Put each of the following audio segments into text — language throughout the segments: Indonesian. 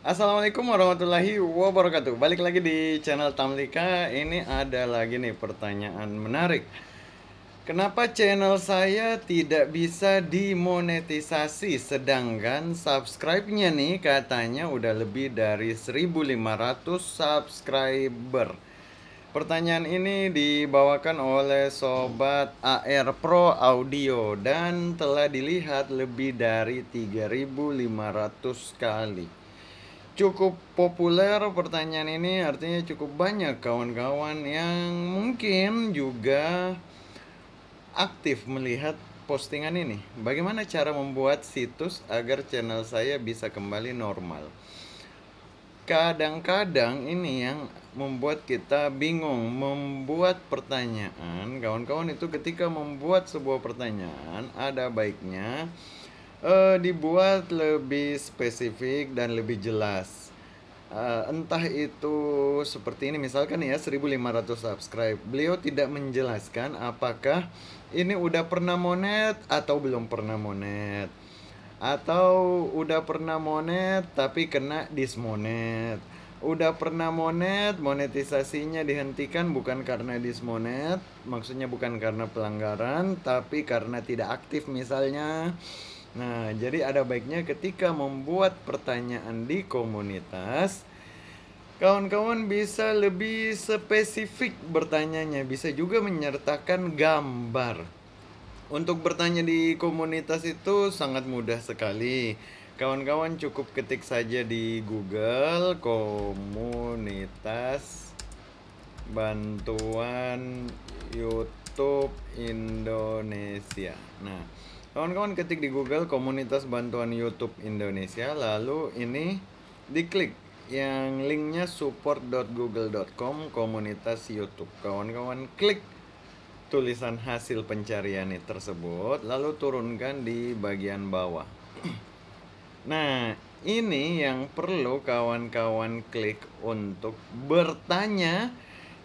Assalamualaikum warahmatullahi wabarakatuh Balik lagi di channel Tamlika Ini ada lagi nih pertanyaan menarik Kenapa channel saya tidak bisa dimonetisasi Sedangkan subscribe-nya nih katanya udah lebih dari 1500 subscriber Pertanyaan ini dibawakan oleh Sobat AR Pro Audio dan telah dilihat lebih dari 3500 kali cukup populer pertanyaan ini artinya cukup banyak kawan-kawan yang mungkin juga aktif melihat postingan ini. Bagaimana cara membuat situs agar channel saya bisa kembali normal? Kadang-kadang ini yang membuat kita bingung membuat pertanyaan. Kawan-kawan itu ketika membuat sebuah pertanyaan ada baiknya uh, dibuat lebih spesifik dan lebih jelas. Uh, entah itu seperti ini misalkan ya 1500 subscribe. Beliau tidak menjelaskan apakah ini udah pernah monet atau belum pernah monet. Atau udah pernah monet tapi kena dismonet. Udah pernah monet, monetisasinya dihentikan bukan karena dismonet, maksudnya bukan karena pelanggaran, tapi karena tidak aktif misalnya. Nah, jadi ada baiknya ketika membuat pertanyaan di komunitas, kawan-kawan bisa lebih spesifik bertanyanya, bisa juga menyertakan gambar. Untuk bertanya di komunitas itu sangat mudah sekali. Kawan-kawan cukup ketik saja di Google komunitas bantuan YouTube Indonesia. Nah, Kawan-kawan ketik di Google komunitas bantuan YouTube Indonesia, lalu ini diklik yang linknya support.google.com komunitas YouTube. Kawan-kawan klik tulisan hasil pencarian tersebut, lalu turunkan di bagian bawah. Nah, ini yang perlu kawan-kawan klik untuk bertanya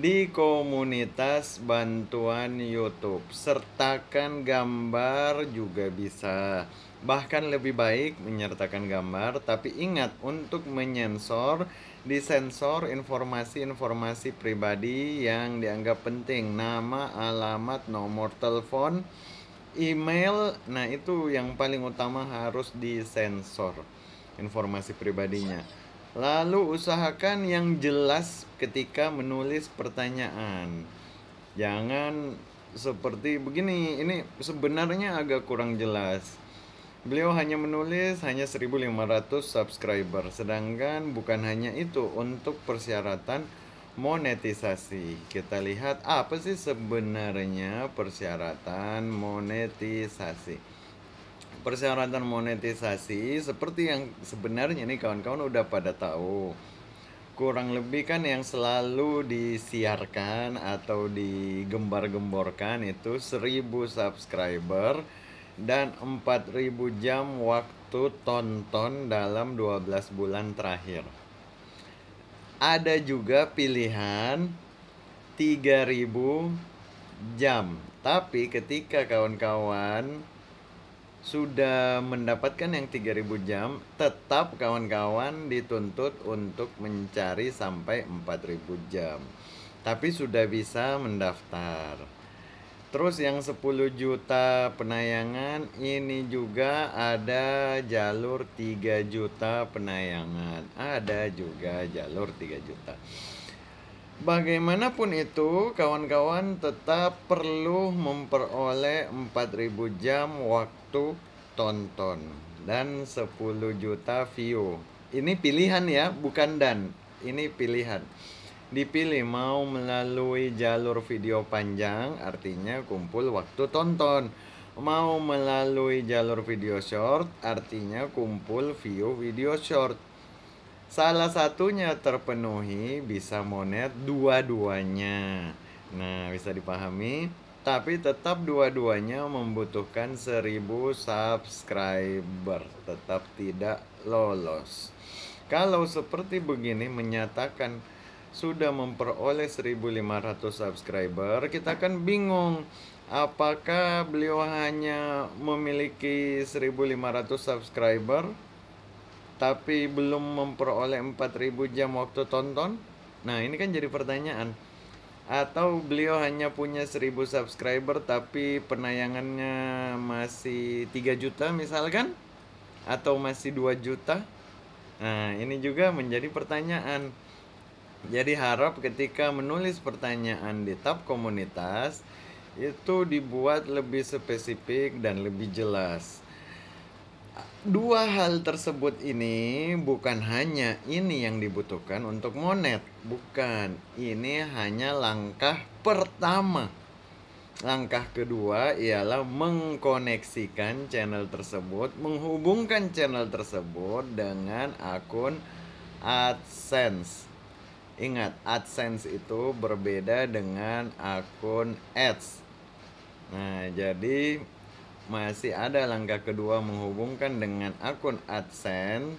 di komunitas bantuan YouTube. Sertakan gambar juga bisa. Bahkan lebih baik menyertakan gambar, tapi ingat untuk menyensor, disensor informasi-informasi pribadi yang dianggap penting, nama, alamat, nomor telepon, email. Nah, itu yang paling utama harus disensor informasi pribadinya. Lalu usahakan yang jelas ketika menulis pertanyaan. Jangan seperti begini. Ini sebenarnya agak kurang jelas. Beliau hanya menulis hanya 1500 subscriber, sedangkan bukan hanya itu untuk persyaratan monetisasi. Kita lihat apa sih sebenarnya persyaratan monetisasi persyaratan monetisasi seperti yang sebenarnya nih kawan-kawan udah pada tahu kurang lebih kan yang selalu disiarkan atau digembar-gemborkan itu 1000 subscriber dan 4000 jam waktu tonton dalam 12 bulan terakhir. Ada juga pilihan 3000 jam. Tapi ketika kawan-kawan sudah mendapatkan yang 3000 jam, tetap kawan-kawan dituntut untuk mencari sampai 4000 jam. Tapi sudah bisa mendaftar. Terus yang 10 juta penayangan ini juga ada jalur 3 juta penayangan. Ada juga jalur 3 juta. Bagaimanapun itu, kawan-kawan tetap perlu memperoleh 4000 jam waktu tonton dan 10 juta view. Ini pilihan ya, bukan dan. Ini pilihan. Dipilih mau melalui jalur video panjang, artinya kumpul waktu tonton. Mau melalui jalur video short, artinya kumpul view video short Salah satunya terpenuhi bisa monet dua-duanya. Nah, bisa dipahami, tapi tetap dua-duanya membutuhkan seribu subscriber, tetap tidak lolos. Kalau seperti begini menyatakan sudah memperoleh 1500 subscriber, kita kan bingung apakah beliau hanya memiliki 1500 subscriber tapi belum memperoleh 4000 jam waktu tonton? Nah, ini kan jadi pertanyaan. Atau beliau hanya punya 1000 subscriber tapi penayangannya masih 3 juta misalkan? Atau masih 2 juta? Nah, ini juga menjadi pertanyaan. Jadi harap ketika menulis pertanyaan di tab komunitas itu dibuat lebih spesifik dan lebih jelas dua hal tersebut ini bukan hanya ini yang dibutuhkan untuk monet, bukan. Ini hanya langkah pertama. Langkah kedua ialah mengkoneksikan channel tersebut, menghubungkan channel tersebut dengan akun AdSense. Ingat, AdSense itu berbeda dengan akun ads. Nah, jadi masih ada langkah kedua menghubungkan dengan akun AdSense.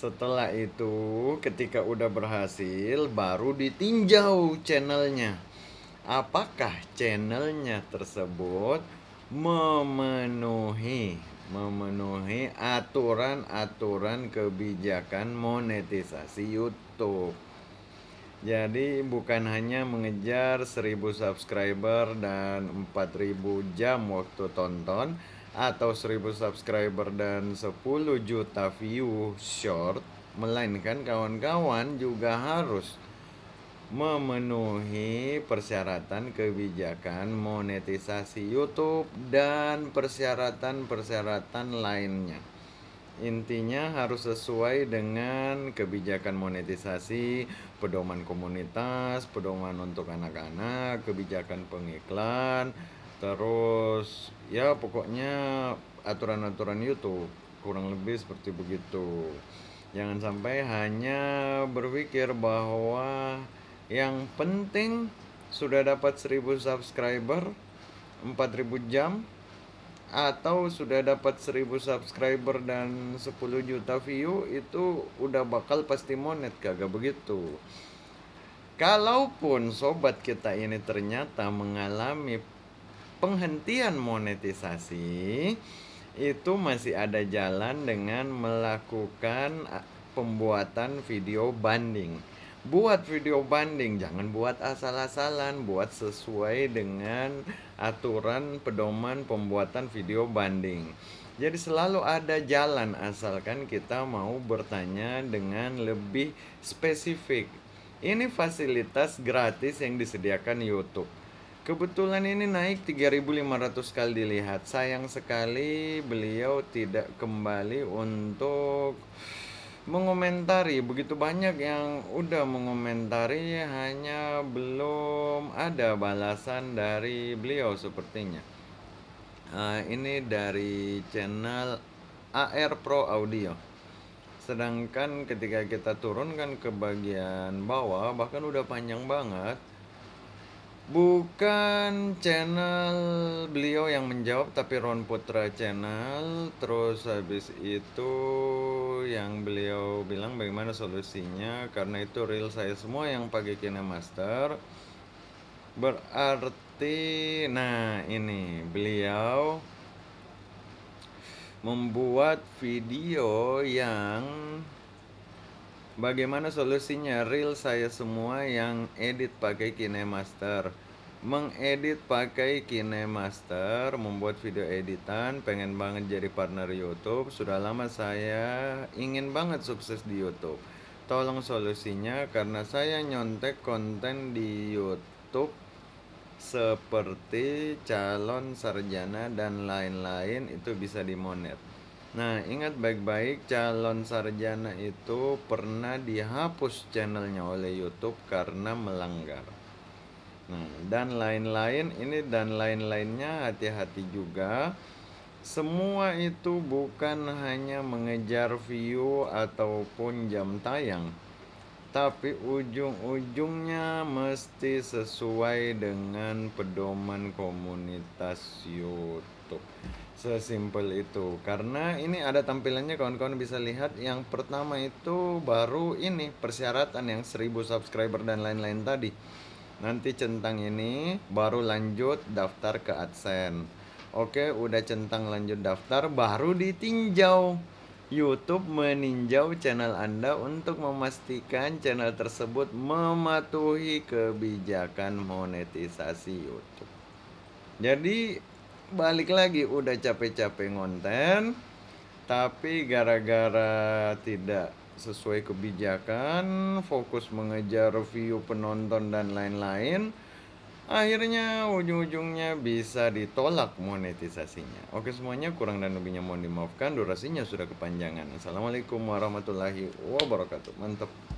Setelah itu, ketika udah berhasil, baru ditinjau channelnya. Apakah channelnya tersebut memenuhi memenuhi aturan-aturan kebijakan monetisasi YouTube? Jadi bukan hanya mengejar 1000 subscriber dan 4000 jam waktu tonton atau 1000 subscriber dan 10 juta view short, melainkan kawan-kawan juga harus memenuhi persyaratan kebijakan monetisasi YouTube dan persyaratan-persyaratan lainnya intinya harus sesuai dengan kebijakan monetisasi, pedoman komunitas, pedoman untuk anak-anak, kebijakan pengiklan, terus ya pokoknya aturan-aturan YouTube kurang lebih seperti begitu. Jangan sampai hanya berpikir bahwa yang penting sudah dapat 1000 subscriber, 4000 jam, atau sudah dapat 1000 subscriber dan 10 juta view itu udah bakal pasti monet kagak begitu kalaupun sobat kita ini ternyata mengalami penghentian monetisasi itu masih ada jalan dengan melakukan pembuatan video banding buat video banding, jangan buat asal-asalan, buat sesuai dengan aturan pedoman pembuatan video banding. Jadi selalu ada jalan asalkan kita mau bertanya dengan lebih spesifik. Ini fasilitas gratis yang disediakan YouTube. Kebetulan ini naik 3.500 kali dilihat. Sayang sekali beliau tidak kembali untuk mengomentari begitu banyak yang udah mengomentari hanya belum ada balasan dari beliau sepertinya uh, ini dari channel AR Pro Audio sedangkan ketika kita turunkan ke bagian bawah bahkan udah panjang banget Bukan channel beliau yang menjawab tapi Ron Putra channel Terus habis itu yang beliau bilang bagaimana solusinya Karena itu real saya semua yang pakai KineMaster Berarti nah ini beliau membuat video yang Bagaimana solusinya? Real saya semua yang edit pakai KineMaster. Mengedit pakai KineMaster, membuat video editan, pengen banget jadi partner YouTube. Sudah lama saya ingin banget sukses di YouTube. Tolong solusinya karena saya nyontek konten di YouTube seperti calon sarjana dan lain-lain itu bisa dimonet. Nah, ingat baik-baik calon sarjana itu pernah dihapus channelnya oleh YouTube karena melanggar. Nah, dan lain-lain ini dan lain-lainnya hati-hati juga. Semua itu bukan hanya mengejar view ataupun jam tayang, tapi ujung-ujungnya mesti sesuai dengan pedoman komunitas YouTube. Sesimpel itu. Karena ini ada tampilannya kawan-kawan bisa lihat yang pertama itu baru ini persyaratan yang 1000 subscriber dan lain-lain tadi. Nanti centang ini baru lanjut daftar ke AdSense. Oke, udah centang lanjut daftar baru ditinjau YouTube meninjau channel Anda untuk memastikan channel tersebut mematuhi kebijakan monetisasi YouTube. Jadi balik lagi udah capek-capek ngonten tapi gara-gara tidak sesuai kebijakan, fokus mengejar view penonton dan lain-lain, Akhirnya ujung-ujungnya bisa ditolak monetisasinya. Oke semuanya, kurang dan lebihnya mohon dimaafkan, durasinya sudah kepanjangan. Assalamualaikum warahmatullahi wabarakatuh. Mantap.